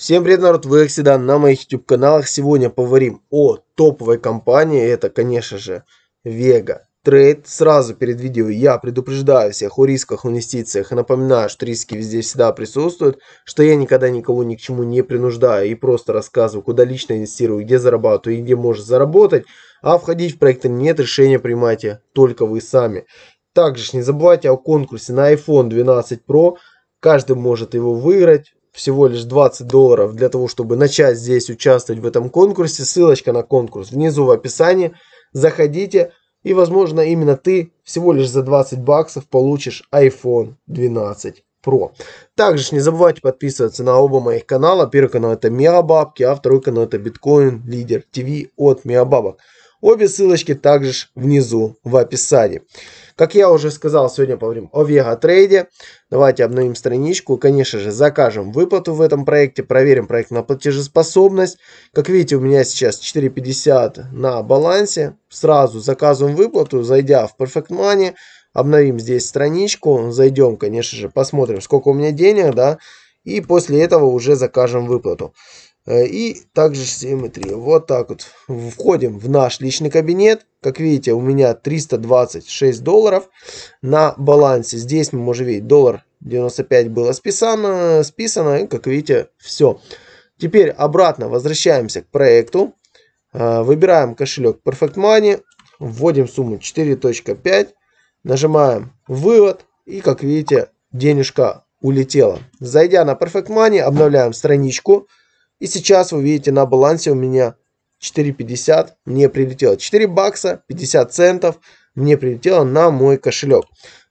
Всем привет, народ, вы Оксидан на моих YouTube каналах. Сегодня поговорим о топовой компании, это, конечно же, Vega Trade. Сразу перед видео я предупреждаю всех о рисках, инвестициях и напоминаю, что риски везде всегда присутствуют, что я никогда никого ни к чему не принуждаю и просто рассказываю, куда лично инвестирую, где зарабатываю и где можно заработать. А входить в проекты нет, решения принимайте только вы сами. Также не забывайте о конкурсе на iPhone 12 Pro. Каждый может его выиграть всего лишь 20 долларов для того, чтобы начать здесь участвовать в этом конкурсе. Ссылочка на конкурс внизу в описании. Заходите, и, возможно, именно ты всего лишь за 20 баксов получишь iPhone 12 Pro. Также не забывайте подписываться на оба моих канала. Первый канал это Миабабки, а второй канал это Биткоин Лидер ТВ от Миабабок. Обе ссылочки также внизу в описании. Как я уже сказал, сегодня поговорим о Vega Трейде. Давайте обновим страничку. Конечно же, закажем выплату в этом проекте. Проверим проект на платежеспособность. Как видите, у меня сейчас 4.50 на балансе. Сразу заказываем выплату, зайдя в Perfect Money. Обновим здесь страничку. Зайдем, конечно же, посмотрим, сколько у меня денег. да. И после этого уже закажем выплату. Э, и также симметрия. Вот так вот. Входим в наш личный кабинет. Как видите, у меня 326 долларов на балансе. Здесь мы можем видеть, доллар 95 было списано, списано и, как видите, все. Теперь обратно возвращаемся к проекту. Э, выбираем кошелек Perfect Money. Вводим сумму 4.5. Нажимаем «Вывод». И, как видите, денежка улетела. Зайдя на Perfect Money, обновляем страничку. И сейчас вы видите на балансе у меня 4,50 мне прилетело. 4 бакса 50 центов мне прилетело на мой кошелек.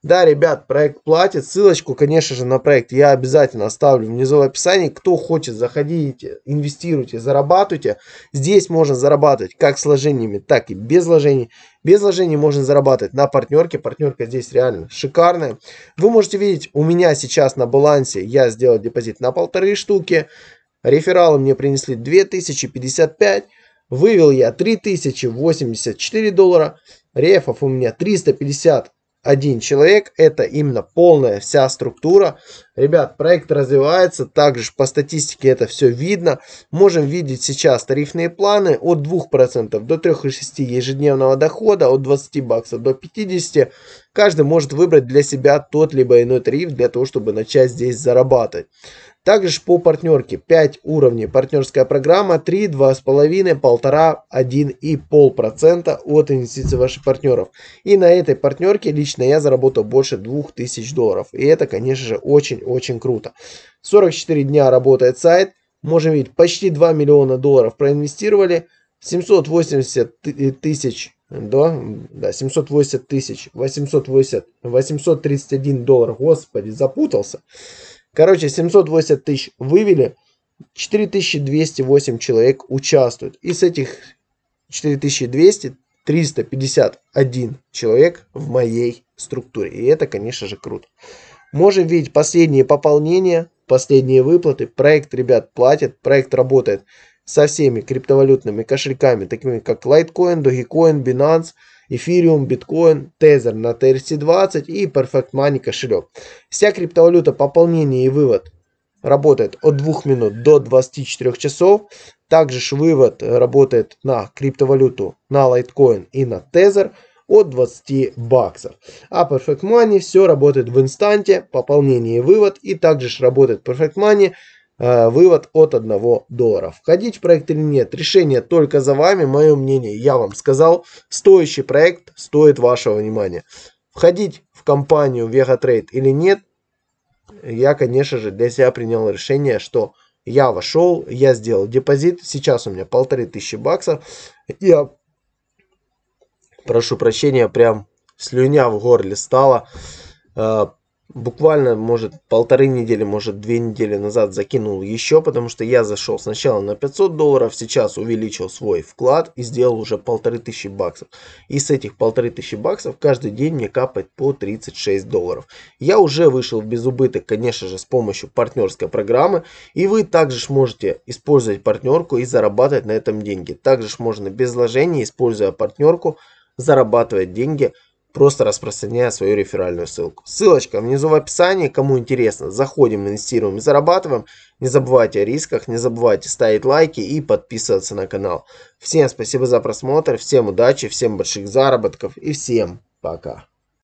Да, ребят, проект платит. Ссылочку, конечно же, на проект я обязательно оставлю внизу в описании. Кто хочет, заходите, инвестируйте, зарабатывайте. Здесь можно зарабатывать как с вложениями, так и без вложений. Без вложений можно зарабатывать на партнерке. Партнерка здесь реально шикарная. Вы можете видеть, у меня сейчас на балансе я сделал депозит на полторы штуки. Рефералы мне принесли 2055, вывел я 3084 доллара, рефов у меня 351 человек, это именно полная вся структура Ребят, проект развивается, также по статистике это все видно. Можем видеть сейчас тарифные планы от 2% до 3,6 ежедневного дохода, от 20 баксов до 50. Каждый может выбрать для себя тот либо иной тариф для того, чтобы начать здесь зарабатывать. Также по партнерке 5 уровней. Партнерская программа 3, 2,5, 1,5, 1 и полпроцента от инвестиций ваших партнеров. И на этой партнерке лично я заработал больше 2000 долларов. И это, конечно же, очень очень круто. 44 дня работает сайт. Можем видеть, почти 2 миллиона долларов проинвестировали. 780 э, тысяч, да, да, 780 тысяч, 880, 831 доллар, господи, запутался. Короче, 780 тысяч вывели, 4208 человек участвуют. Из этих 4200 351 человек в моей структуре. И это, конечно же, круто. Можем видеть последние пополнения, последние выплаты. Проект, ребят, платит, проект работает со всеми криптовалютными кошельками, такими как Litecoin, Dogecoin, Binance, Ethereum, Bitcoin, Tether на TRC20 и Perfect Money кошелек. Вся криптовалюта пополнение и вывод работает от 2 минут до 24 часов. Также вывод работает на криптовалюту, на Litecoin и на Tether – от 20 баксов. А Perfect Money все работает в инстанте, пополнение и вывод. И также работает Perfect Money э, вывод от 1 доллара. Входить в проект или нет, решение только за вами. Мое мнение, я вам сказал, стоящий проект стоит вашего внимания. Входить в компанию VegaTrade или нет, я, конечно же, для себя принял решение, что я вошел, я сделал депозит, сейчас у меня полторы тысячи баксов, я прошу прощения, прям слюня в горле стала. Э, буквально, может, полторы недели, может, две недели назад закинул еще, потому что я зашел сначала на 500 долларов, сейчас увеличил свой вклад и сделал уже полторы тысячи баксов. И с этих полторы тысячи баксов каждый день мне капает по 36 долларов. Я уже вышел в безубыток, конечно же, с помощью партнерской программы. И вы также можете использовать партнерку и зарабатывать на этом деньги. Также можно без вложений, используя партнерку, зарабатывать деньги, просто распространяя свою реферальную ссылку. Ссылочка внизу в описании, кому интересно, заходим, инвестируем и зарабатываем. Не забывайте о рисках, не забывайте ставить лайки и подписываться на канал. Всем спасибо за просмотр, всем удачи, всем больших заработков и всем пока.